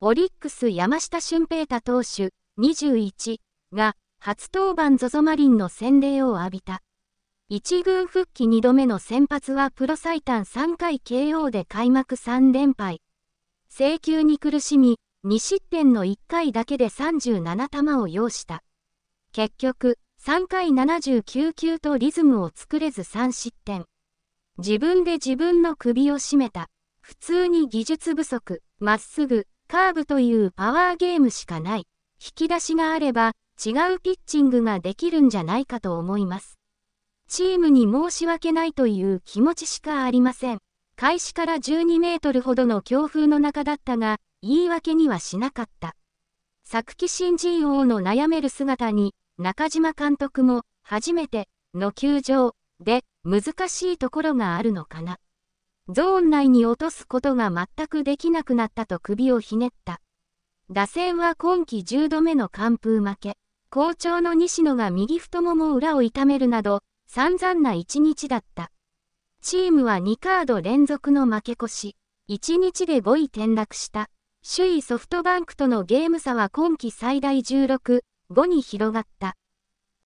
オリックス山下俊平太投手21が初登板 ZOZO マリンの洗礼を浴びた。1軍復帰2度目の先発はプロ最短3回 KO で開幕3連敗。制球に苦しみ、2失点の1回だけで37球を要した。結局、3回79球とリズムを作れず3失点。自分で自分の首を絞めた。普通に技術不足、まっすぐ、カーブというパワーゲームしかない。引き出しがあれば、違うピッチングができるんじゃないかと思います。チームに申し訳ないという気持ちしかありません。開始から12メートルほどの強風の中だったが、言い訳にはしなかった。作季新人王の悩める姿に、中島監督も、初めて、の球場、で、難しいところがあるのかな。ゾーン内に落とすことが全くできなくなったと首をひねった。打線は今季10度目の完封負け。好調の西野が右太もも裏を痛めるなど、散々な一日だった。チームは2カード連続の負け越し、1日で5位転落した。首位ソフトバンクとのゲーム差は今季最大16、5に広がった。